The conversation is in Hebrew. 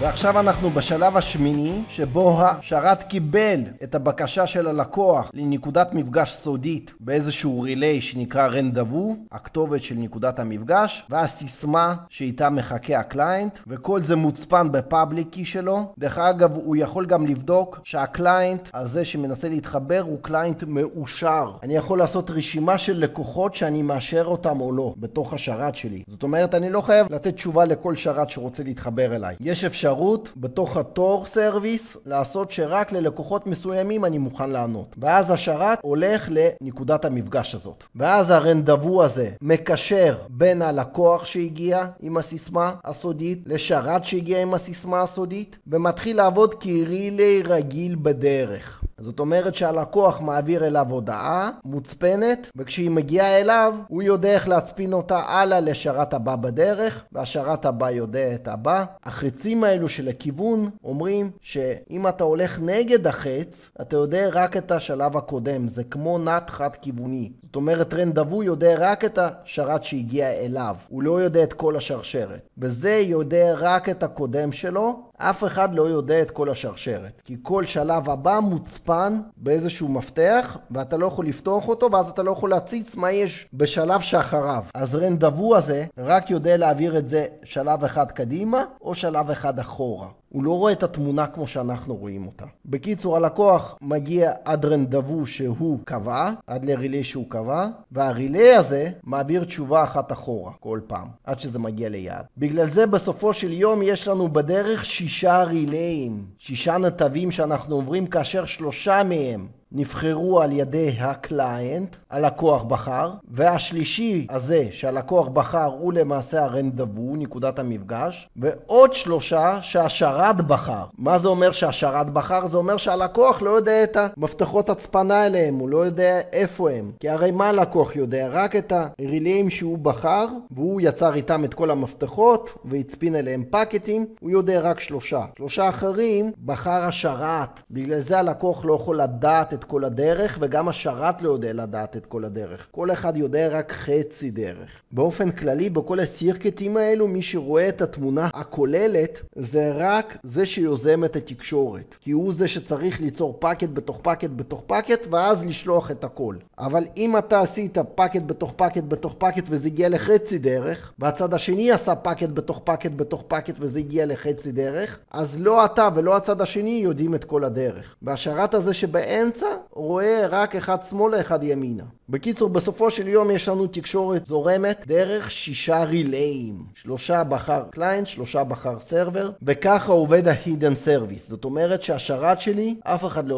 ועכשיו אנחנו בשלב השמיני, שבו השרת קיבל את הבקשה של הלקוח לנקודת מפגש סודית באיזשהו ריליי שנקרא רנדבו, הכתובת של נקודת המפגש, והסיסמה שאיתה מחכה הקליינט, וכל זה מוצפן בפאבליקי שלו. דרך אגב, הוא יכול גם לבדוק שהקליינט הזה שמנסה להתחבר הוא קליינט מאושר. אני יכול לעשות רשימה של לקוחות שאני מאשר אותם או לא, בתוך השרת שלי. זאת אומרת, אני לא חייב לתת תשובה לכל שרת שרוצה להתחבר אליי. יש אפשר... אפשרות בתוך התור סרוויס לעשות שרק ללקוחות מסוימים אני מוכן לענות. ואז השרת הולך לנקודת המפגש הזאת. ואז הרנדבו הזה מקשר בין הלקוח שהגיע עם הסיסמה הסודית לשרת שהגיע עם הסיסמה הסודית ומתחיל לעבוד כרילי רגיל בדרך. זאת אומרת שהלקוח מעביר אליו הודעה מוצפנת, וכשהיא מגיעה אליו, הוא יודע איך להצפין אותה הלאה לשרת הבא בדרך, והשרת הבא יודע את הבא. החצים האלו של הכיוון אומרים שאם אתה הולך נגד החץ, אתה יודע רק את השלב הקודם. זה כמו נת חד-כיווני. זאת אומרת, רנדבו יודע רק את השרת שהגיע אליו. הוא לא יודע את כל השרשרת. וזה יודע רק את הקודם שלו, אף אחד לא יודע את כל השרשרת, כי כל שלב הבא מוצפן באיזשהו מפתח, ואתה לא יכול לפתוח אותו, ואז אתה לא יכול להציץ מה יש בשלב שאחריו. אז רנדבו הזה רק יודע להעביר את זה שלב אחד קדימה, או שלב אחד אחורה. הוא לא רואה את התמונה כמו שאנחנו רואים אותה. בקיצור, הלקוח מגיע עד רנדבו שהוא קבע, עד לרילי שהוא קבע, והרילי הזה מעביר תשובה אחת אחורה כל פעם, עד שזה מגיע ליעד. בגלל זה בסופו של יום יש לנו בדרך שישה ריליים, שישה נתבים שאנחנו עוברים כאשר שלושה מהם נבחרו על ידי הקליינט, הלקוח בחר, והשלישי הזה שהלקוח בחר הוא למעשה הרנדבו, נקודת המפגש, ועוד שלושה שהשרת בחר. מה זה אומר שהשרת בחר? זה אומר שהלקוח לא יודע את המפתחות הצפנה אליהם, הוא לא יודע איפה הם. כי הרי מה הלקוח יודע? רק את הריליים שהוא בחר, והוא יצר איתם את כל המפתחות והצפין אליהם פקטים, הוא יודע רק שלושה. שלושה אחרים בחר השרת, בגלל זה הלקוח לא יכול לדעת את כל הדרך, וגם השרת לא יודע לדעת את כל הדרך. כל אחד יודע רק חצי דרך. באופן כללי, בכל הסירקטים האלו, מי שרואה את התמונה הכוללת, זה רק זה שיוזם את התקשורת. כי הוא זה שצריך ליצור פאקט בתוך פאקט בתוך פאקט, ואז לשלוח את הכל. אבל אם אתה עשית פאקט בתוך פאקט בתוך פאקט, וזה הגיע לחצי דרך, והצד השני עשה פאקט בתוך פאקט בתוך פאקט, וזה הגיע לחצי דרך, אז לא אתה ולא הצד השני יודעים את כל הדרך. והשרת הזה שבאמצע רואה רק אחד שמאלה, אחד ימינה. בקיצור, בסופו של יום יש לנו תקשורת זורמת דרך שישה ריליים. שלושה בחר קליינט, שלושה בחר סרבר, וככה עובד ה-Hidden Service. זאת אומרת שהשרת שלי, אף אחד לא...